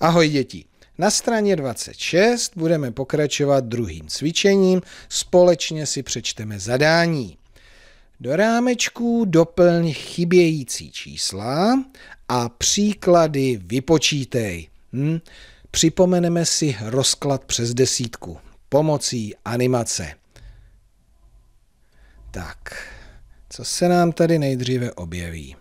Ahoj děti! Na straně 26 budeme pokračovat druhým cvičením, společně si přečteme zadání. Do rámečků doplň chybějící čísla a příklady vypočítej. Hm? Připomeneme si rozklad přes desítku pomocí animace. Tak, co se nám tady nejdříve objeví?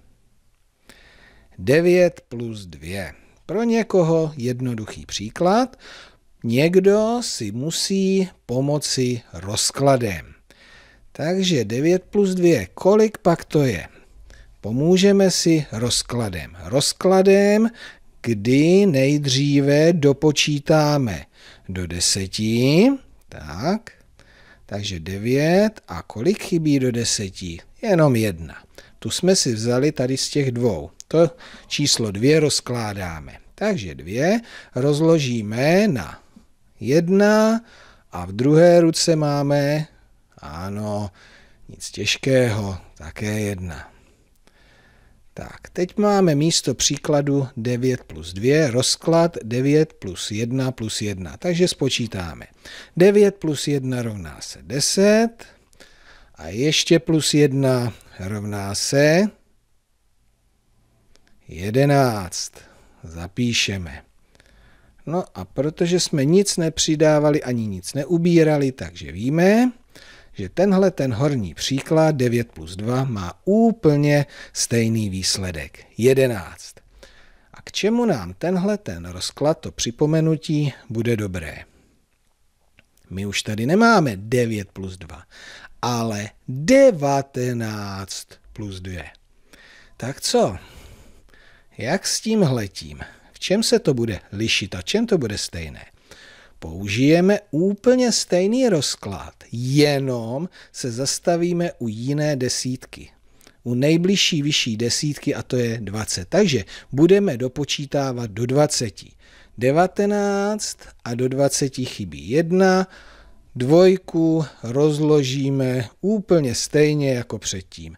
9 plus 2. Pro někoho jednoduchý příklad. Někdo si musí pomoci rozkladem. Takže 9 plus 2, kolik pak to je? Pomůžeme si rozkladem. Rozkladem, kdy nejdříve dopočítáme do deseti. Tak, takže 9 a kolik chybí do deseti? Jenom jedna. Tu jsme si vzali tady z těch dvou to číslo 2 rozkládáme. Takže 2 rozložíme na 1 a v druhé ruce máme, ano, nic těžkého, také 1. Tak, teď máme místo příkladu 9 plus 2, rozklad 9 plus 1 plus 1. Takže spočítáme. 9 plus 1 rovná se 10 a ještě plus 1 rovná se 11 Zapíšeme. No a protože jsme nic nepřidávali ani nic neubírali, takže víme, že tenhle ten horní příklad 9 plus 2 má úplně stejný výsledek 11. A k čemu nám tenhle ten rozklad, to připomenutí, bude dobré? My už tady nemáme 9 plus 2, ale 19 plus 2. Tak co? Jak s tím hletím? V čem se to bude lišit a čem to bude stejné? Použijeme úplně stejný rozklad, jenom se zastavíme u jiné desítky. U nejbližší vyšší desítky a to je 20. Takže budeme dopočítávat do 20. 19 a do 20 chybí 1. Dvojku rozložíme úplně stejně jako předtím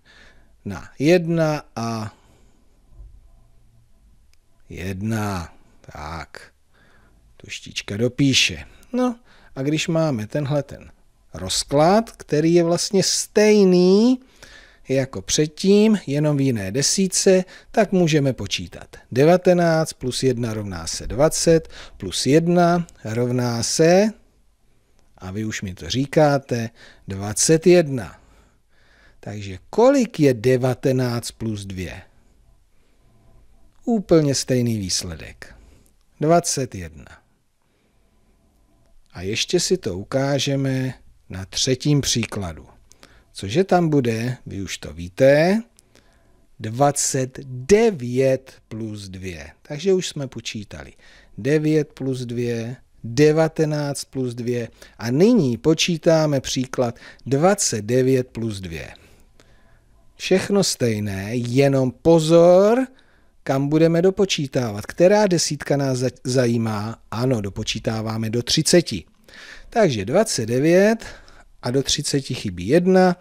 na 1 a jedna. Tak, tu štička dopíše. No a když máme tenhle ten rozklad, který je vlastně stejný jako předtím, jenom v jiné desíce, tak můžeme počítat. 19 plus 1 rovná se 20, plus 1 rovná se, a vy už mi to říkáte, 21. Takže kolik je 19 plus 2? Úplně stejný výsledek. 21. A ještě si to ukážeme na třetím příkladu. Cože tam bude, vy už to víte, 29 plus 2. Takže už jsme počítali. 9 plus 2, 19 plus 2 a nyní počítáme příklad 29 plus 2. Všechno stejné, jenom pozor, kam budeme dopočítávat, která desítka nás zajímá. Ano, dopočítáváme do 30. Takže 29 a do 30 chybí 1.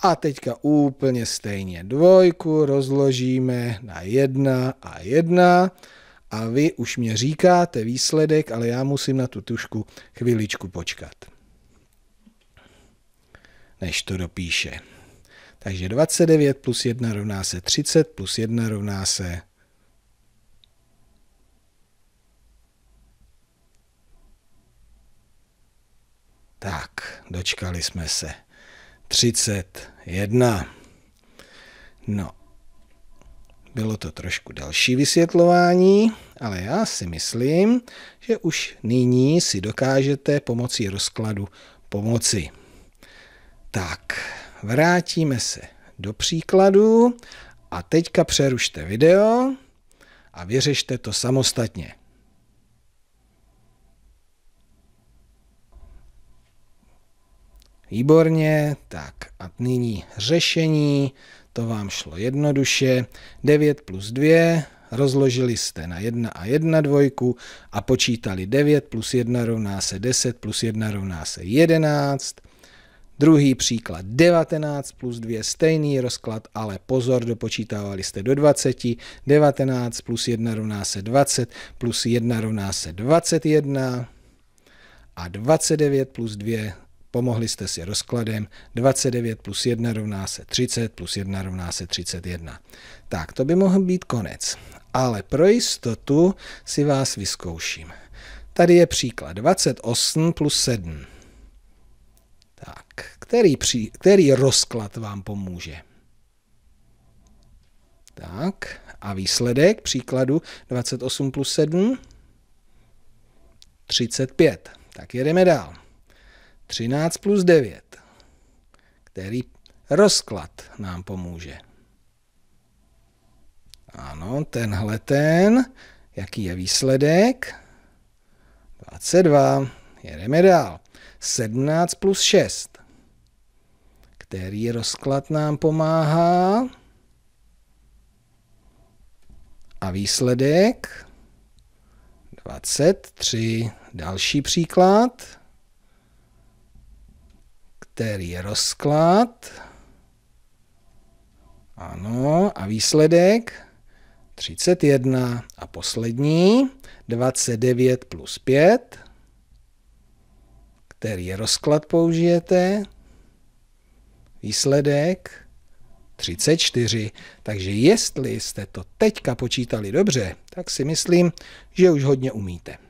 A teďka úplně stejně dvojku rozložíme na 1 a 1 a vy už mě říkáte výsledek, ale já musím na tu tušku chviličku počkat, než to dopíše. Takže 29 plus 1 rovná se 30, plus 1 rovná se Tak, dočkali jsme se. 31. No, bylo to trošku další vysvětlování, ale já si myslím, že už nyní si dokážete pomocí rozkladu pomoci. Tak, vrátíme se do příkladu a teďka přerušte video a vyřešte to samostatně. Výborně, tak a nyní řešení, to vám šlo jednoduše. 9 plus 2, rozložili jste na 1 a 1 dvojku a počítali 9 plus 1 rovná se 10 plus 1 rovná se 11. Druhý příklad 19 plus 2, stejný rozklad, ale pozor, dopočítávali jste do 20. 19 plus 1 rovná se 20, plus 1 rovná se 21 a 29 plus 2 Pomohli jste si rozkladem 29 plus 1 rovná se 30 plus 1 rovná se 31. Tak, to by mohl být konec. Ale pro jistotu si vás vyzkouším. Tady je příklad 28 plus 7. Tak, který, pří, který rozklad vám pomůže? Tak, a výsledek příkladu 28 plus 7? 35. Tak jedeme dál. 13 plus 9, který rozklad nám pomůže. Ano, tenhle ten, jaký je výsledek? 22. Jedeme dál. 17 plus 6. Který rozklad nám pomáhá? A výsledek? 23. Další příklad který je rozklad. Ano, a výsledek 31. A poslední 29 plus 5, který je rozklad použijete. Výsledek 34. Takže jestli jste to teďka počítali dobře, tak si myslím, že už hodně umíte.